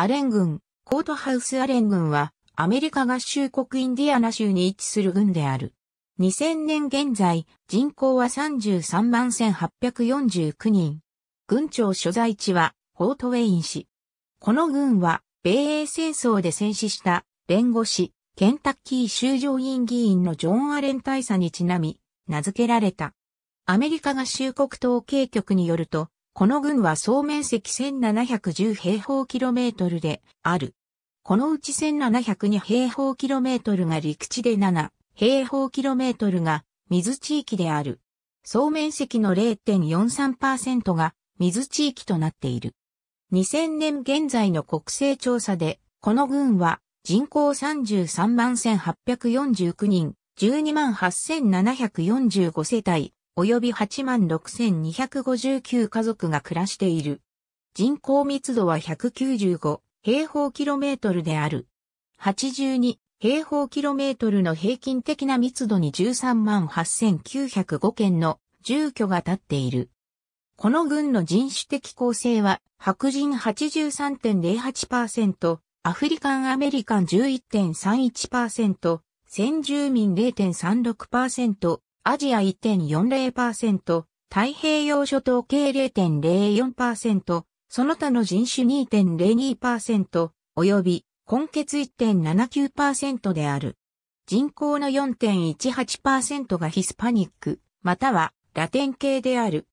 アレン軍、コートハウスアレン軍は、アメリカ合衆国インディアナ州に位置する軍である。2000年現在、人口は33万1849人。軍庁所在地は、フォートウェイン市。この軍は、米英戦争で戦死した、弁護士、ケンタッキー州上院議員のジョン・アレン大佐にちなみ、名付けられた。アメリカ合衆国統計局によると、この郡は総面積1710平方キロメートルである。このうち1702平方キロメートルが陸地で7平方キロメートルが水地域である。総面積の0.43%が水地域となっている。2000年現在の国勢調査で、この郡は人口33万1849人、12万8745世帯、及び86,259家族が暮らしている。人口密度は195平方キロメートルである。82平方キロメートルの平均的な密度に13万8905件の住居が建っている。この軍の人種的構成は白人83.08%、アフリカンアメリカン11.31%、先住民0.36%、アジア1.40%、太平洋諸島系0.04%、その他の人種2.02%、及び、根血1.79%である。人口の4.18%がヒスパニック、またはラテン系である。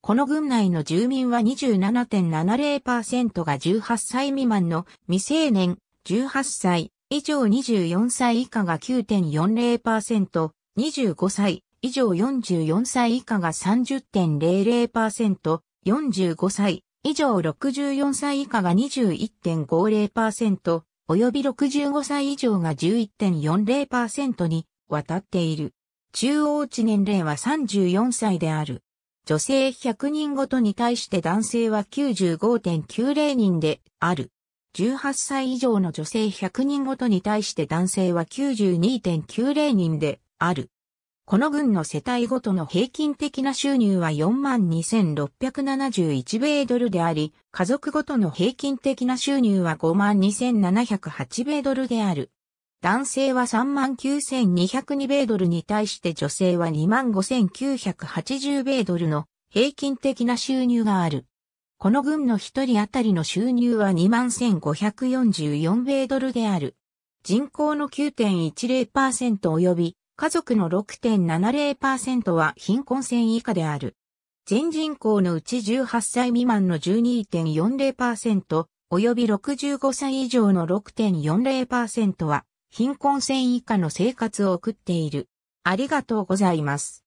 この郡内の住民は27.70%が18歳未満の未成年、18歳以上24歳以下が9.40%、25歳以上44歳以下が30.00%、45歳以上64歳以下が21.50%、及び65歳以上が11.40%に渡っている。中央値年齢は34歳である。女性100人ごとに対して男性は95.90人である。18歳以上の女性100人ごとに対して男性は92.90人である。この軍の世帯ごとの平均的な収入は42,671米ドルであり、家族ごとの平均的な収入は52,708米ドルである。男性は39,202米ドルに対して女性は25,980米ドルの平均的な収入がある。この軍の一人当たりの収入は21,544米ドルである。人口の9.10%及び家族の6.70%は貧困線以下である。全人口のうち18歳未満の12.40%、及び65歳以上の6.40%は貧困線以下の生活を送っている。ありがとうございます。